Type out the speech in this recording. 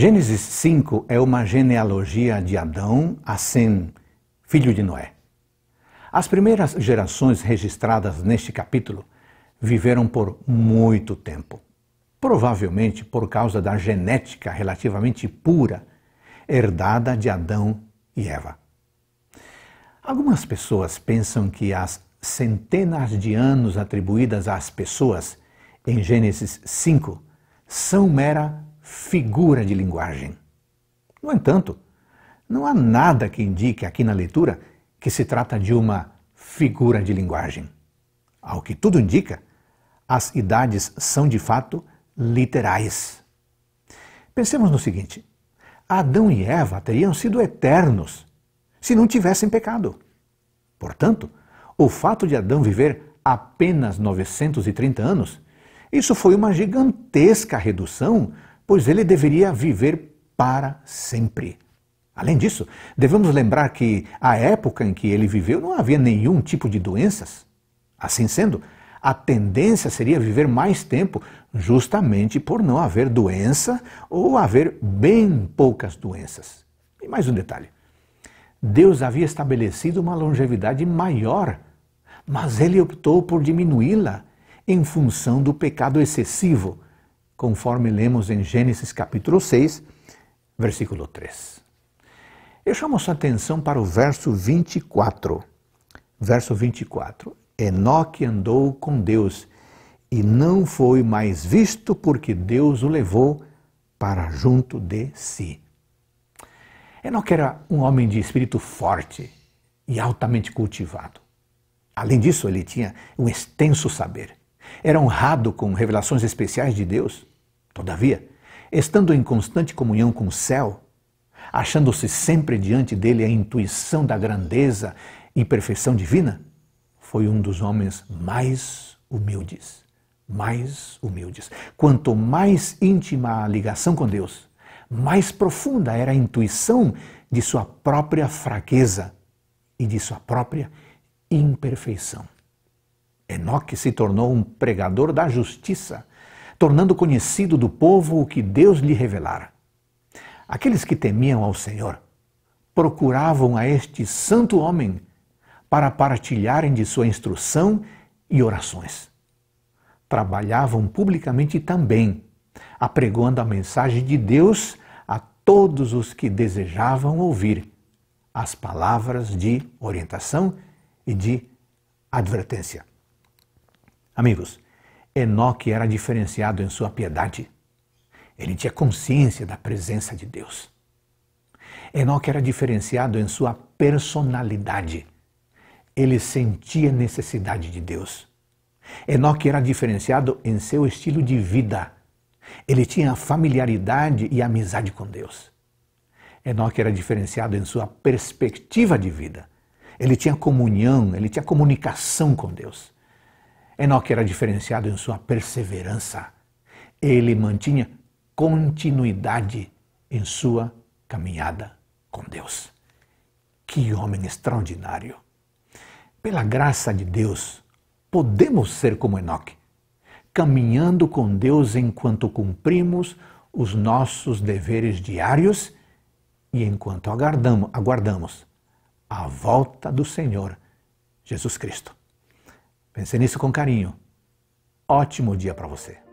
Gênesis 5 é uma genealogia de Adão a Sem, filho de Noé. As primeiras gerações registradas neste capítulo viveram por muito tempo, provavelmente por causa da genética relativamente pura herdada de Adão e Eva. Algumas pessoas pensam que as centenas de anos atribuídas às pessoas em Gênesis 5 são mera figura de linguagem. No entanto, não há nada que indique aqui na leitura que se trata de uma figura de linguagem. Ao que tudo indica, as idades são de fato literais. Pensemos no seguinte: Adão e Eva teriam sido eternos se não tivessem pecado. Portanto, o fato de Adão viver apenas 930 anos, isso foi uma gigantesca redução pois ele deveria viver para sempre. Além disso, devemos lembrar que a época em que ele viveu não havia nenhum tipo de doenças. Assim sendo, a tendência seria viver mais tempo, justamente por não haver doença ou haver bem poucas doenças. E mais um detalhe: Deus havia estabelecido uma longevidade maior, mas ele optou por diminuí-la em função do pecado excessivo conforme lemos em Gênesis capítulo 6, versículo 3. Eu chamo sua atenção para o verso 24. Verso 24. Enoque andou com Deus e não foi mais visto porque Deus o levou para junto de si. Enoque era um homem de espírito forte e altamente cultivado. Além disso, ele tinha um extenso saber. Era honrado com revelações especiais de Deus. Todavia, estando em constante comunhão com o céu, achando-se sempre diante dele a intuição da grandeza e perfeição divina, foi um dos homens mais humildes. Mais humildes. Quanto mais íntima a ligação com Deus, mais profunda era a intuição de sua própria fraqueza e de sua própria imperfeição. Enoque se tornou um pregador da justiça, tornando conhecido do povo o que Deus lhe revelara. Aqueles que temiam ao Senhor procuravam a este santo homem para partilharem de sua instrução e orações. Trabalhavam publicamente também, apregoando a mensagem de Deus a todos os que desejavam ouvir as palavras de orientação e de advertência. Amigos, Enoque era diferenciado em sua piedade. Ele tinha consciência da presença de Deus. Enoque era diferenciado em sua personalidade. Ele sentia necessidade de Deus. Enoque era diferenciado em seu estilo de vida. Ele tinha familiaridade e amizade com Deus. Enoque era diferenciado em sua perspectiva de vida. Ele tinha comunhão, ele tinha comunicação com Deus. Enoque era diferenciado em sua perseverança. Ele mantinha continuidade em sua caminhada com Deus. Que homem extraordinário! Pela graça de Deus, podemos ser como Enoque, caminhando com Deus enquanto cumprimos os nossos deveres diários e enquanto aguardamos, aguardamos a volta do Senhor Jesus Cristo. Pense nisso com carinho. Ótimo dia para você.